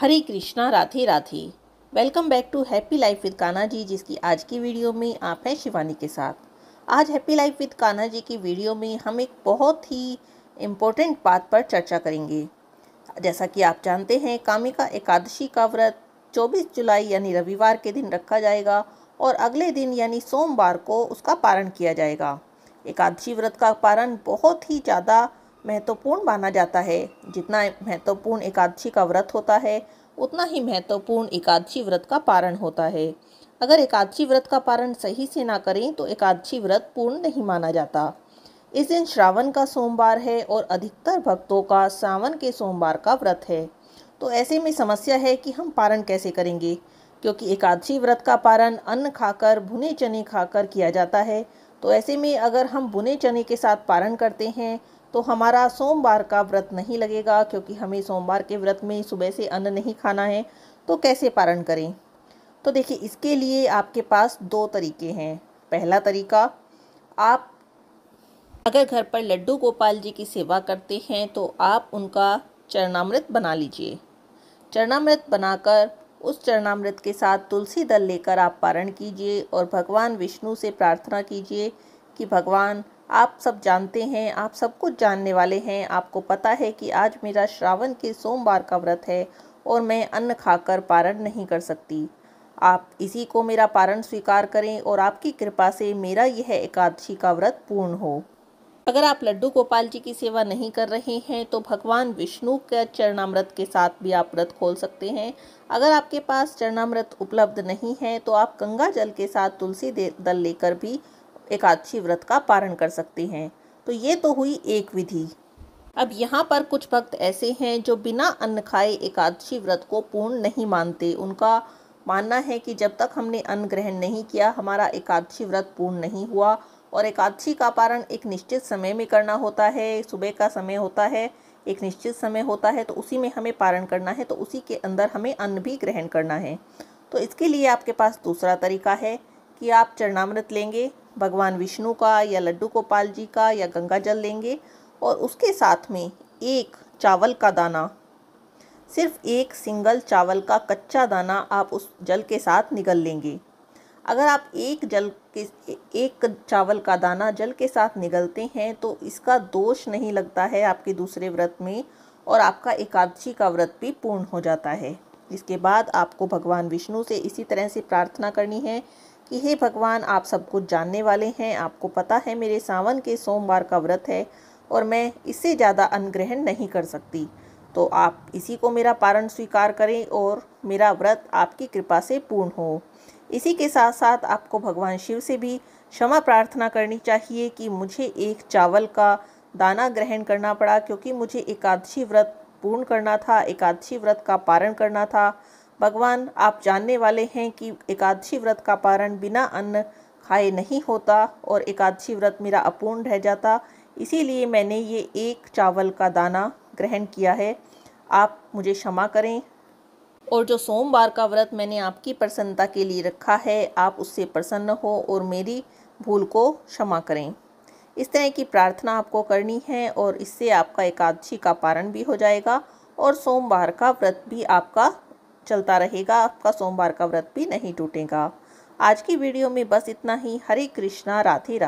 Hare Krishna Radhe Radhe welcome back to happy life with Kanha ji जिसकी आज की वीडियो में आप हैं शिवानी के साथ आज happy life with Kanha ji की वीडियो में हम एक बहुत ही इम्पोर्टेंट बात पर चर्चा करेंगे जैसा कि आप जानते हैं कामिका एकादशी का व्रत 24 जुलाई यानी रविवार के दिन रखा जाएगा और अगले दिन यानी सोमवार को उसका पारण किया जाएगा एकादशी व्रत का पारण बहुत ही ज़्यादा महत्वपूर्ण माना जाता है जितना महत्वपूर्ण एकादशी का व्रत होता है उतना ही महत्वपूर्ण एकादशी व्रत का पारण होता है अगर एकादशी व्रत का पारण सही से ना करें तो एकादशी व्रत पूर्ण नहीं माना जाता इस दिन श्रावण का सोमवार है और अधिकतर भक्तों का सावन के सोमवार का व्रत है तो ऐसे में समस्या है कि हम पारण कैसे करेंगे क्योंकि एकादशी व्रत का पारण अन्न खाकर भुने चने खाकर किया जाता है तो ऐसे में अगर हम बुने चने के साथ पारण करते हैं तो हमारा सोमवार का व्रत नहीं लगेगा क्योंकि हमें सोमवार के व्रत में सुबह से अन्न नहीं खाना है तो कैसे पारण करें तो देखिए इसके लिए आपके पास दो तरीके हैं पहला तरीका आप अगर घर पर लड्डू गोपाल जी की सेवा करते हैं तो आप उनका चरणामृत बना लीजिए चरणामृत बनाकर उस चरणामृत के साथ तुलसी दल लेकर आप पारण कीजिए और भगवान विष्णु से प्रार्थना कीजिए कि भगवान आप सब जानते हैं आप सब कुछ जानने वाले हैं आपको पता है कि आज मेरा श्रावण के सोमवार का व्रत है और मैं अन्न खाकर पारण नहीं कर सकती आप इसी को मेरा पारण स्वीकार करें और आपकी कृपा से मेरा यह एकादशी का व्रत पूर्ण हो अगर आप लड्डू गोपाल जी की सेवा नहीं कर रहे हैं तो भगवान विष्णु के चरणामृत के साथ भी आप व्रत खोल सकते हैं अगर आपके पास चरणामृत उपलब्ध नहीं है तो आप गंगा जल के साथ तुलसी दल लेकर भी एकादशी व्रत का पारण कर सकते हैं तो ये तो हुई एक विधि अब यहाँ पर कुछ भक्त ऐसे हैं जो बिना अन्न खाए एकादशी व्रत को पूर्ण नहीं मानते उनका मानना है कि जब तक हमने अन्न ग्रहण नहीं किया हमारा एकादशी व्रत पूर्ण नहीं हुआ और एकादशी का पारण एक निश्चित समय में करना होता है सुबह का समय होता है एक निश्चित समय होता है तो उसी में हमें पारण करना है तो उसी के अंदर हमें अन्न भी ग्रहण करना है तो इसके लिए आपके पास दूसरा तरीका है कि आप चरणामृत लेंगे भगवान विष्णु का या लड्डू गोपाल जी का या गंगा जल लेंगे और उसके साथ में एक चावल का दाना सिर्फ एक सिंगल चावल का कच्चा दाना आप उस जल के साथ निगल लेंगे अगर आप एक जल के एक चावल का दाना जल के साथ निगलते हैं तो इसका दोष नहीं लगता है आपके दूसरे व्रत में और आपका एकादशी का व्रत भी पूर्ण हो जाता है इसके बाद आपको भगवान विष्णु से इसी तरह से प्रार्थना करनी है कि हे भगवान आप सब कुछ जानने वाले हैं आपको पता है मेरे सावन के सोमवार का व्रत है और मैं इससे ज़्यादा अनग्रहण ग्रहण नहीं कर सकती तो आप इसी को मेरा पारण स्वीकार करें और मेरा व्रत आपकी कृपा से पूर्ण हो इसी के साथ साथ आपको भगवान शिव से भी क्षमा प्रार्थना करनी चाहिए कि मुझे एक चावल का दाना ग्रहण करना पड़ा क्योंकि मुझे एकादशी व्रत पूर्ण करना था एकादशी व्रत का पारण करना था भगवान आप जानने वाले हैं कि एकादशी व्रत का पारण बिना अन्न खाए नहीं होता और एकादशी व्रत मेरा अपूर्ण रह जाता इसीलिए मैंने ये एक चावल का दाना ग्रहण किया है आप मुझे क्षमा करें और जो सोमवार का व्रत मैंने आपकी प्रसन्नता के लिए रखा है आप उससे प्रसन्न हो और मेरी भूल को क्षमा करें इस तरह की प्रार्थना आपको करनी है और इससे आपका एकादशी का पारण भी हो जाएगा और सोमवार का व्रत भी आपका चलता रहेगा आपका सोमवार का व्रत भी नहीं टूटेगा आज की वीडियो में बस इतना ही हरे कृष्णा राधे राधे